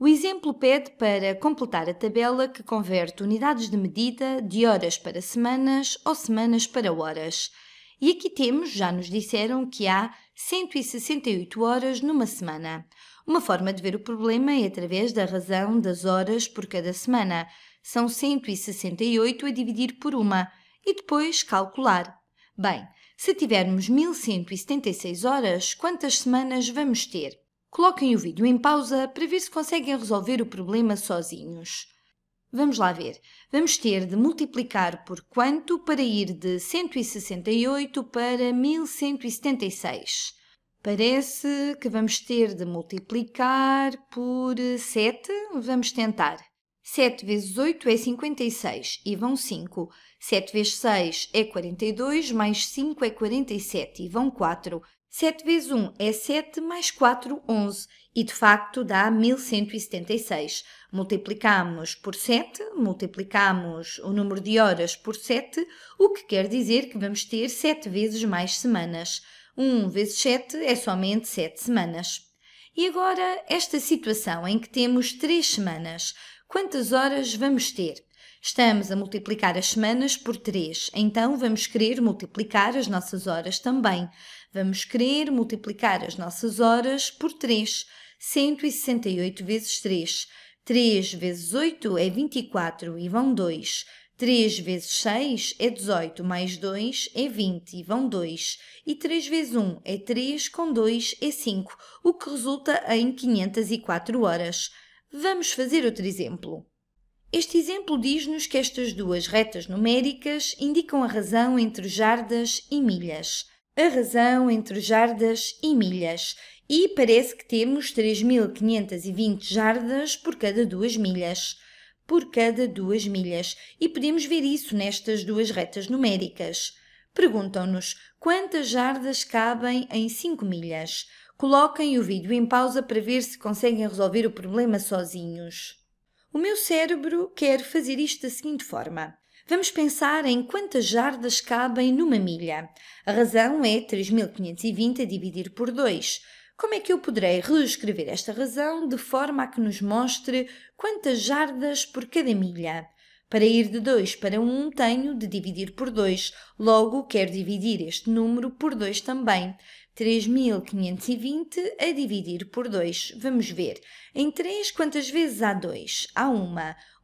O exemplo pede para completar a tabela que converte unidades de medida de horas para semanas ou semanas para horas. E aqui temos, já nos disseram, que há 168 horas numa semana. Uma forma de ver o problema é através da razão das horas por cada semana. São 168 a dividir por uma e depois calcular. Bem, se tivermos 1176 horas, quantas semanas vamos ter? Coloquem o vídeo em pausa para ver se conseguem resolver o problema sozinhos. Vamos lá ver. Vamos ter de multiplicar por quanto para ir de 168 para 1176. Parece que vamos ter de multiplicar por 7. Vamos tentar. 7 vezes 8 é 56 e vão 5. 7 vezes 6 é 42, mais 5 é 47 e vão 4. 7 vezes 1 é 7, mais 4, 11. E de facto dá 1176. Multiplicamos por 7, multiplicamos o número de horas por 7, o que quer dizer que vamos ter 7 vezes mais semanas. 1 vezes 7 é somente 7 semanas. E agora esta situação em que temos 3 semanas. Quantas horas vamos ter? Estamos a multiplicar as semanas por 3, então vamos querer multiplicar as nossas horas também. Vamos querer multiplicar as nossas horas por 3. 168 vezes 3. 3 vezes 8 é 24 e vão 2. 3 vezes 6 é 18, mais 2 é 20 e vão 2. E 3 vezes 1 é 3, com 2 é 5, o que resulta em 504 horas. Vamos fazer outro exemplo. Este exemplo diz-nos que estas duas retas numéricas indicam a razão entre jardas e milhas. A razão entre jardas e milhas. E parece que temos 3.520 jardas por cada duas milhas. Por cada duas milhas. E podemos ver isso nestas duas retas numéricas. Perguntam-nos quantas jardas cabem em 5 milhas. Coloquem o vídeo em pausa para ver se conseguem resolver o problema sozinhos. O meu cérebro quer fazer isto da seguinte forma. Vamos pensar em quantas jardas cabem numa milha. A razão é 3520 a dividir por 2. Como é que eu poderei reescrever esta razão de forma a que nos mostre quantas jardas por cada milha? Para ir de 2 para 1, um, tenho de dividir por 2, logo quero dividir este número por 2 também. 3.520 a dividir por 2. Vamos ver. Em 3, quantas vezes há 2? Há 1.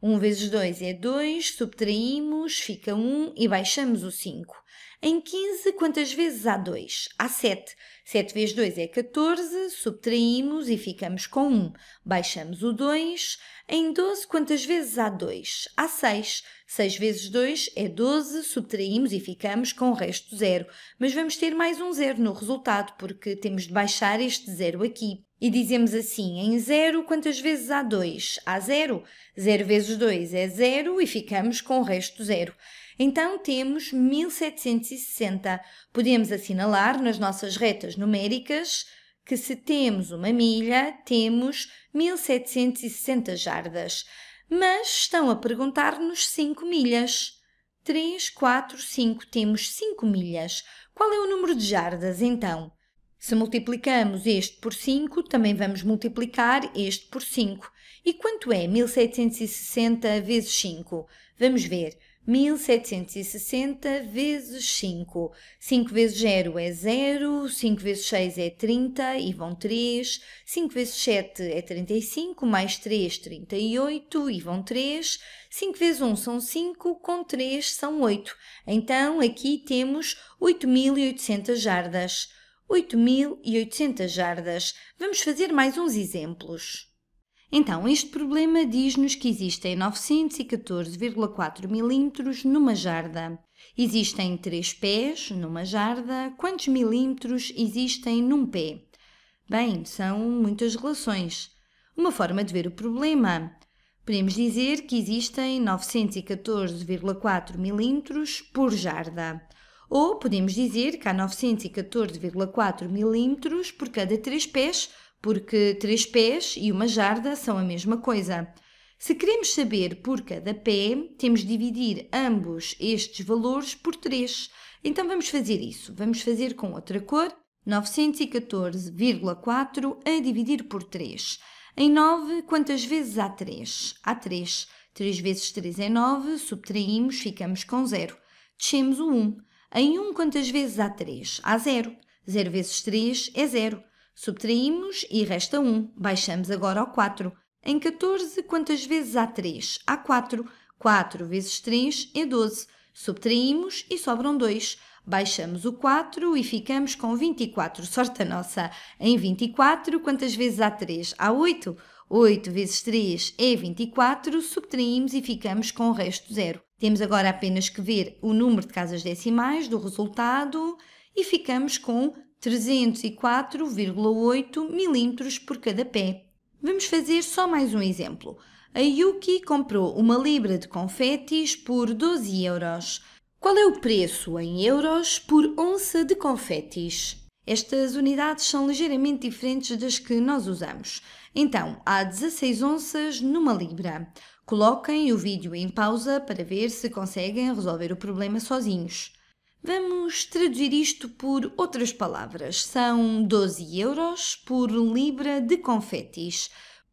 1 vezes 2 é 2, subtraímos, fica 1 um, e baixamos o 5. Em 15, quantas vezes há 2? Há 7. 7 vezes 2 é 14, subtraímos e ficamos com 1. Baixamos o 2. Em 12, quantas vezes há 2? Há 6. 6 vezes 2 é 12, subtraímos e ficamos com o resto 0. Mas vamos ter mais um 0 no resultado, porque temos de baixar este 0 aqui. E dizemos assim, em zero, quantas vezes há 2? Há zero. 0 vezes 2 é zero e ficamos com o resto zero. Então temos 1760. Podemos assinalar nas nossas retas numéricas que se temos uma milha, temos 1760 jardas. Mas estão a perguntar-nos 5 milhas. 3, 4, 5, temos 5 milhas. Qual é o número de jardas então? Se multiplicamos este por 5, também vamos multiplicar este por 5. E quanto é 1760 vezes 5? Vamos ver. 1760 vezes 5. 5 vezes 0 é 0, 5 vezes 6 é 30 e vão 3, 5 vezes 7 é 35, mais 3, 38 e vão 3, 5 vezes 1 são 5, com 3 são 8. Então aqui temos 8800 jardas. 8.800 jardas. Vamos fazer mais uns exemplos. Então, este problema diz-nos que existem 914,4 milímetros numa jarda. Existem 3 pés numa jarda. Quantos milímetros existem num pé? Bem, são muitas relações. Uma forma de ver o problema. Podemos dizer que existem 914,4 milímetros por jarda ou podemos dizer que há 914,4 milímetros por cada 3 pés, porque 3 pés e uma jarda são a mesma coisa. Se queremos saber por cada pé, temos de dividir ambos estes valores por 3. Então vamos fazer isso. Vamos fazer com outra cor, 914,4 a dividir por 3. Em 9, quantas vezes há 3? Há 3. 3 vezes 3 é 9, subtraímos, ficamos com 0. Descemos o 1. Em 1 quantas vezes há 3? Há 0. 0 vezes 3 é 0. Subtraímos e resta 1. Baixamos agora ao 4. Em 14 quantas vezes há 3? Há 4. 4 vezes 3 é 12. Subtraímos e sobram 2. Baixamos o 4 e ficamos com 24. Sorte a nossa! Em 24 quantas vezes há 3? Há 8. 8 vezes 3 é 24, subtraímos e ficamos com o resto zero. Temos agora apenas que ver o número de casas decimais do resultado e ficamos com 304,8 milímetros por cada pé. Vamos fazer só mais um exemplo. A Yuki comprou uma libra de confetes por 12 euros. Qual é o preço em euros por onça de confetes? Estas unidades são ligeiramente diferentes das que nós usamos. Então, há 16 onças numa libra. Coloquem o vídeo em pausa para ver se conseguem resolver o problema sozinhos. Vamos traduzir isto por outras palavras. São 12 euros por libra de confetis.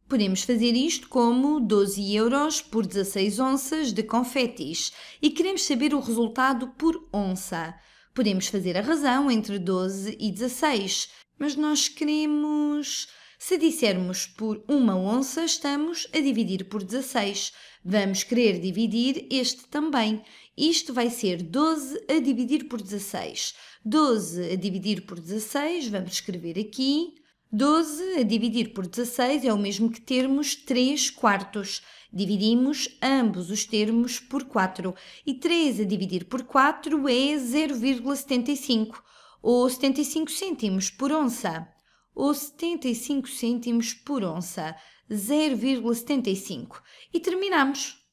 Podemos fazer isto como 12 euros por 16 onças de confetis e queremos saber o resultado por onça. Podemos fazer a razão entre 12 e 16, mas nós queremos. Se dissermos por uma onça, estamos a dividir por 16. Vamos querer dividir este também. Isto vai ser 12 a dividir por 16. 12 a dividir por 16, vamos escrever aqui. 12 a dividir por 16 é o mesmo que termos 3 quartos. Dividimos ambos os termos por 4 e 3 a dividir por 4 é 0,75 ou 75 cêntimos por onça ou 75 cêntimos por onça, 0,75. E terminamos.